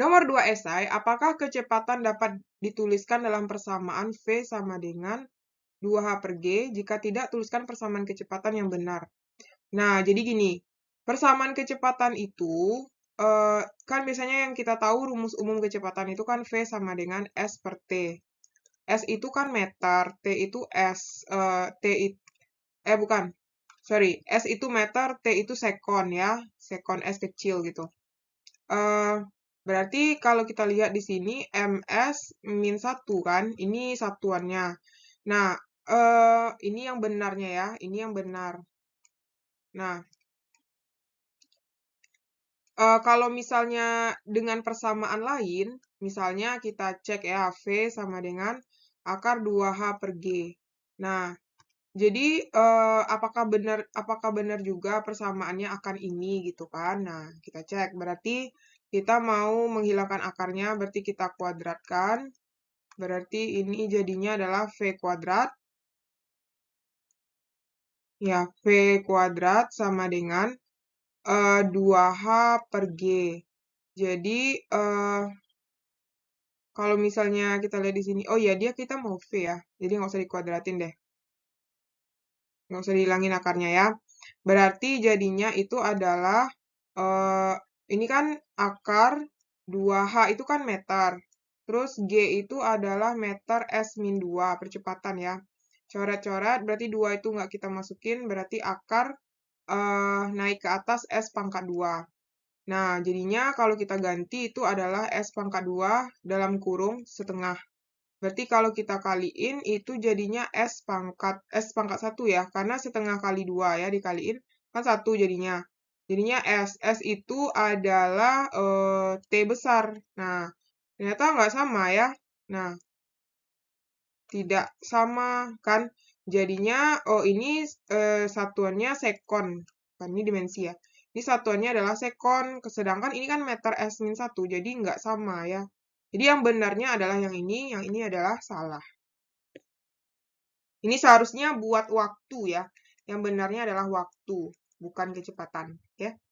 Nomor 2 esai, apakah kecepatan dapat dituliskan dalam persamaan V sama dengan 2H per G? Jika tidak, tuliskan persamaan kecepatan yang benar. Nah, jadi gini, persamaan kecepatan itu, eh, kan biasanya yang kita tahu rumus umum kecepatan itu kan V sama dengan S per T. S itu kan meter, T itu S, eh, T itu, eh bukan, sorry, S itu meter, T itu sekon ya, sekon S kecil gitu. Eh, Berarti kalau kita lihat di sini MS min 1 kan, ini satuannya. Nah, eh, ini yang benarnya ya, ini yang benar. Nah, eh, kalau misalnya dengan persamaan lain, misalnya kita cek ya V sama dengan akar 2H per G. Nah, jadi eh, apakah benar apakah benar juga persamaannya akan ini gitu kan? Nah, kita cek berarti kita mau menghilangkan akarnya, berarti kita kuadratkan. Berarti ini jadinya adalah V kuadrat. Ya, V kuadrat sama dengan uh, eh, 2H per G. Jadi, uh, kalau misalnya kita lihat di sini, oh ya dia kita mau V ya, jadi nggak usah dikuadratin deh. Nggak usah dihilangin akarnya ya. Berarti jadinya itu adalah uh, ini kan akar 2H itu kan meter. Terus G itu adalah meter S-2, percepatan ya. Coret-coret, berarti 2 itu nggak kita masukin, berarti akar uh, naik ke atas S pangkat 2. Nah, jadinya kalau kita ganti itu adalah S pangkat 2 dalam kurung setengah. Berarti kalau kita kaliin itu jadinya S pangkat S pangkat 1 ya, karena setengah kali 2 ya dikaliin kan 1 jadinya. Jadinya S. S itu adalah e, T besar. Nah, ternyata nggak sama ya. Nah, tidak sama kan. Jadinya oh ini e, satuannya sekon. Kan ini dimensi ya. Ini satuannya adalah sekon. Sedangkan ini kan meter S 1. Jadi nggak sama ya. Jadi yang benarnya adalah yang ini. Yang ini adalah salah. Ini seharusnya buat waktu ya. Yang benarnya adalah waktu bukan kecepatan ya